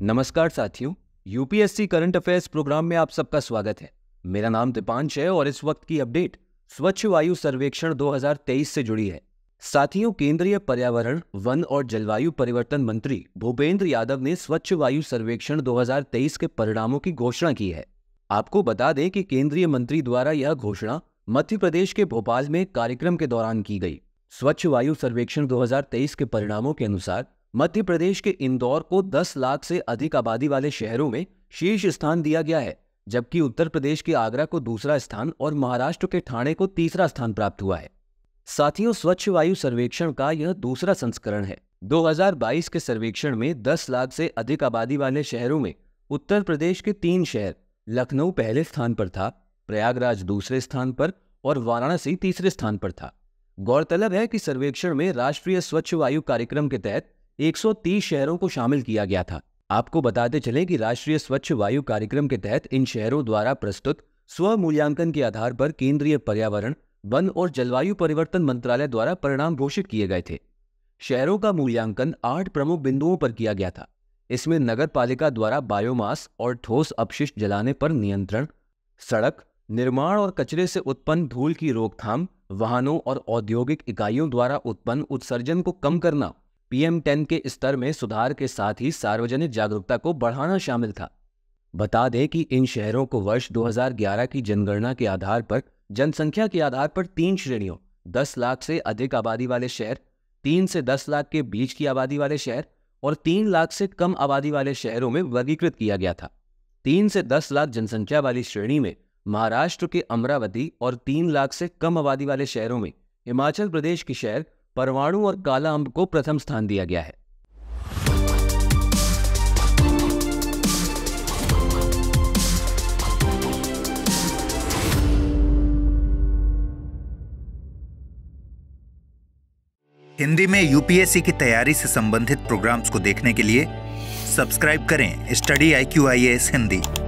नमस्कार साथियों UPSC current affairs programme में आप सबका स्वागत है मेरा नाम दीपांश है और इस वक्त की अपडेट स्वच्छ वायु सर्वेक्षण 2023 से जुड़ी है साथियों केंद्रीय पर्यावरण वन और जलवायु परिवर्तन मंत्री भूपेंद्र यादव ने स्वच्छ वायु सर्वेक्षण 2023 के परिणामों की घोषणा की है आपको बता दें कि केंद्रीय मंत्री द्वारा यह घोषणा मध्य प्रदेश के भोपाल में कार्यक्रम के दौरान की गई स्वच्छ वायु सर्वेक्षण 2023 के परिणामों के अनुसार मध्य प्रदेश के इंदौर को 10 लाख से अधिक आबादी वाले शहरों में शीर्ष स्थान दिया गया है जबकि उत्तर प्रदेश के आगरा को दूसरा स्थान और महाराष्ट्र के ठाणे को तीसरा स्थान प्राप्त हुआ है साथियों स्वच्छ वायु सर्वेक्षण का यह दूसरा संस्करण है 2022 के सर्वेक्षण में 10 लाख से अधिक आबादी वाले शहरों में उत्तर प्रदेश के तीन शहर लखनऊ पहले स्थान पर था प्रयागराज दूसरे स्थान पर और वाराणसी तीसरे स्थान पर था गौरतलब है कि सर्वेक्षण में राष्ट्रीय स्वच्छ वायु कार्यक्रम के तहत 130 शहरों को शामिल किया गया था आपको बताते चले कि राष्ट्रीय स्वच्छ वायु कार्यक्रम के तहत इन शहरों द्वारा प्रस्तुत स्व मूल्यांकन के आधार पर केंद्रीय पर्यावरण वन और जलवायु परिवर्तन मंत्रालय द्वारा परिणाम घोषित किए गए थे शहरों का मूल्यांकन आठ प्रमुख बिंदुओं पर किया गया था इसमें नगर पालिका द्वारा बायोमास और ठोस अपशिष्ट जलाने पर नियंत्रण सड़क निर्माण और कचरे से उत्पन्न धूल की रोकथाम वाहनों और औद्योगिक इकाइयों द्वारा उत्पन्न उत्सर्जन को कम करना पीएम टेन के स्तर में सुधार के साथ ही सार्वजनिक जागरूकता को बढ़ाना शामिल था बता दें कि इन शहरों को वर्ष 2011 की जनगणना के आधार पर जनसंख्या के आधार पर तीन श्रेणियों 10 लाख से अधिक आबादी वाले शहर तीन से 10 लाख के बीच की आबादी वाले शहर और तीन लाख से कम आबादी वाले शहरों में वर्गीकृत किया गया था तीन से दस लाख जनसंख्या वाली श्रेणी में महाराष्ट्र के अमरावती और तीन लाख से कम आबादी वाले शहरों में हिमाचल प्रदेश के शहर परमाणु और काला अंब को प्रथम स्थान दिया गया है हिंदी में यूपीएससी की तैयारी से संबंधित प्रोग्राम्स को देखने के लिए सब्सक्राइब करें study I Q I S Hindi